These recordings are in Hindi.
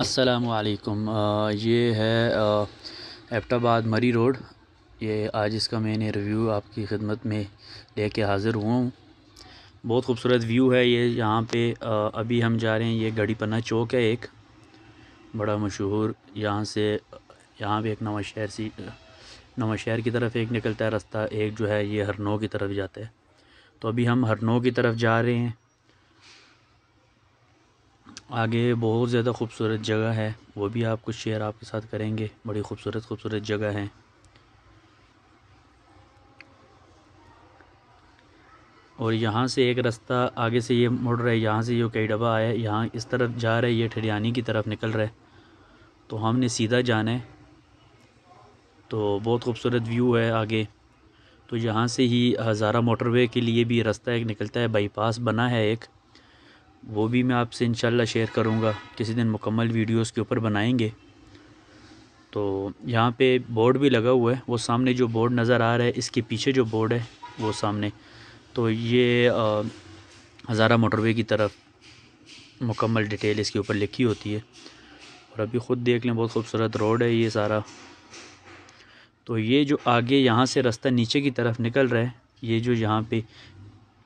असलकम ये है एबटाबाद मरी रोड ये आज इसका मैंने रिव्यू आपकी खिदमत में लेके हाज़िर हुआ हूँ बहुत खूबसूरत व्यू है ये यहाँ पे आ, अभी हम जा रहे हैं ये गड़ी पन्ना चौक है एक बड़ा मशहूर यहाँ से यहाँ भी एक नवा शहर सी नवा शहर की तरफ एक निकलता है रास्ता एक जो है ये हरनो की तरफ जाता है तो अभी हम हरनौ की तरफ जा रहे हैं आगे बहुत ज़्यादा खूबसूरत जगह है वो भी आपको शेयर आपके साथ करेंगे बड़ी खूबसूरत खूबसूरत जगह है और यहाँ से एक रास्ता आगे से ये मुड़ रहा है यहाँ से ये कई डबा आया है यहाँ इस तरफ जा रहा है ये ठरियानी की तरफ निकल रहा है तो हमने सीधा जाना है तो बहुत खूबसूरत व्यू है आगे तो यहाँ से ही हज़ारा मोटरवे के लिए भी रास्ता एक निकलता है बाईपास बना है एक वो भी मैं आपसे इन शेयर करूँगा किसी दिन मुकम्मल वीडियोस के ऊपर बनाएंगे तो यहाँ पे बोर्ड भी लगा हुआ है वो सामने जो बोर्ड नज़र आ रहा है इसके पीछे जो बोर्ड है वो सामने तो ये हज़ारा मोटरवे की तरफ मुकम्मल डिटेल इसके ऊपर लिखी होती है और अभी ख़ुद देख लें बहुत खूबसूरत रोड है ये सारा तो ये जो आगे यहाँ से रास्ता नीचे की तरफ निकल रहा है ये जो यहाँ पे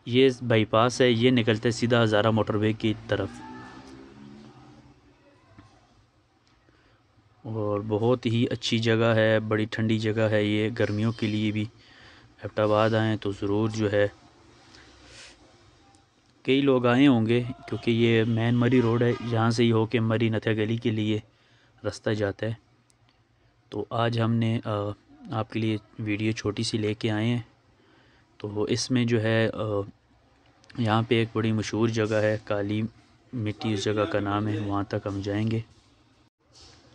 ये बाईपास है ये निकलता है सीधा हज़ारा मोटरवे की तरफ और बहुत ही अच्छी जगह है बड़ी ठंडी जगह है ये गर्मियों के लिए भी एबटाबाद आएँ तो ज़रूर जो है कई लोग आए होंगे क्योंकि ये मैन मरी रोड है जहाँ से ही के मरी नथे गली के लिए रास्ता जाता है तो आज हमने आपके लिए वीडियो छोटी सी लेके आए हैं तो इसमें जो है यहाँ पे एक बड़ी मशहूर जगह है काली मिट्टी उस जगह का नाम है वहाँ तक हम जाएंगे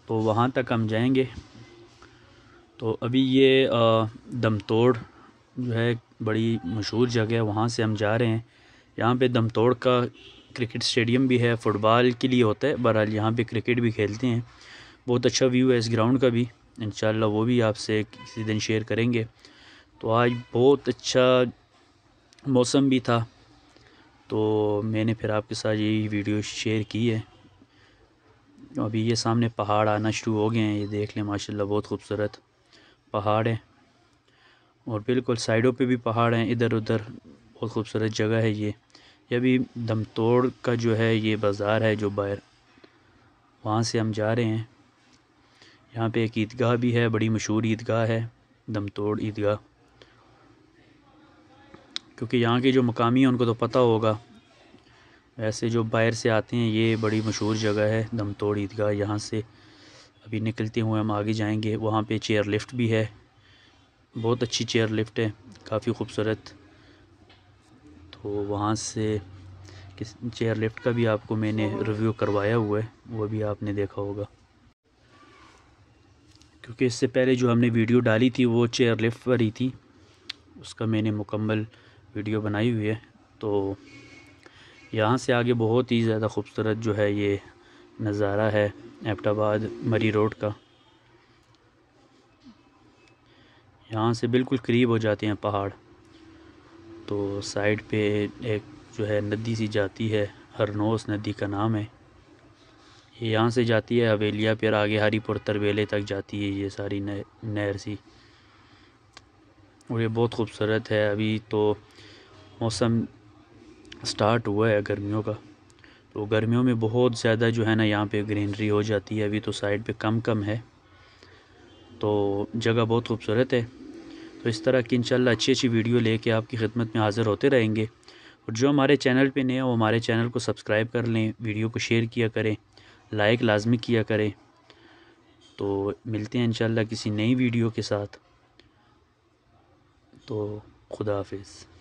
तो वहाँ तक हम जाएंगे तो अभी ये दमतोड़ जो है बड़ी मशहूर जगह है वहाँ से हम जा रहे हैं यहाँ पे दमतोड़ का क्रिकेट स्टेडियम भी है फ़ुटबॉल के लिए होता है बहरहाल यहाँ पे क्रिकेट भी खेलते हैं बहुत अच्छा व्यू है इस ग्राउंड का भी इन वो भी आपसे किसी दिन शेयर करेंगे तो आज बहुत अच्छा मौसम भी था तो मैंने फिर आपके साथ यही वीडियो शेयर की है अभी ये सामने पहाड़ आना शुरू हो गए हैं ये देख लें माशाल्लाह बहुत खूबसूरत पहाड़ है और बिल्कुल साइडों पे भी पहाड़ हैं इधर उधर बहुत खूबसूरत जगह है ये ये भी दमतोड़ का जो है ये बाज़ार है जो बाहर वहाँ से हम जा रहे हैं यहाँ पे एक ईदगाह भी है बड़ी मशहूर ईदगाह है दमतोड़ ईदगाह क्योंकि यहाँ के जो मकामी हैं उनको तो पता होगा वैसे जो बाहर से आते हैं ये बड़ी मशहूर जगह है दम तोड़ ईदगाह यहाँ से अभी निकलते हुए हम आगे जाएंगे वहाँ पे चेयर लिफ्ट भी है बहुत अच्छी चेयर लिफ्ट है काफ़ी खूबसूरत तो वहाँ से किस चेयर लिफ्ट का भी आपको मैंने रिव्यू करवाया हुआ है वो भी आपने देखा होगा क्योंकि इससे पहले जो हमने वीडियो डाली थी वो चेयर लिफ्ट पर ही थी उसका मैंने मुकम्मल वीडियो बनाई हुई है तो यहाँ से आगे बहुत ही ज़्यादा खूबसूरत जो है ये नज़ारा है एबटाबाद मरी रोड का यहाँ से बिल्कुल करीब हो जाते हैं पहाड़ तो साइड पे एक जो है नदी सी जाती है हरनोस नदी का नाम है ये यहाँ से जाती है हवेलिया पर आगे हरीपुर तरवेले तक जाती है ये सारी नहर सी और ये बहुत खूबसूरत है अभी तो मौसम स्टार्ट हुआ है गर्मियों का तो गर्मियों में बहुत ज़्यादा जो है ना यहाँ पे ग्रीनरी हो जाती है अभी तो साइड पे कम कम है तो जगह बहुत खूबसूरत है तो इस तरह की इंशाल्लाह अच्छी अच्छी वीडियो लेके आपकी खिदमत में हाज़िर होते रहेंगे और जो हमारे चैनल पे नए वो हमारे चैनल को सब्सक्राइब कर लें वीडियो को शेयर किया करें लाइक लाजमी किया करें तो मिलते हैं इंशाल्लाह किसी नई वीडियो के साथ तो खुदा हाफिज़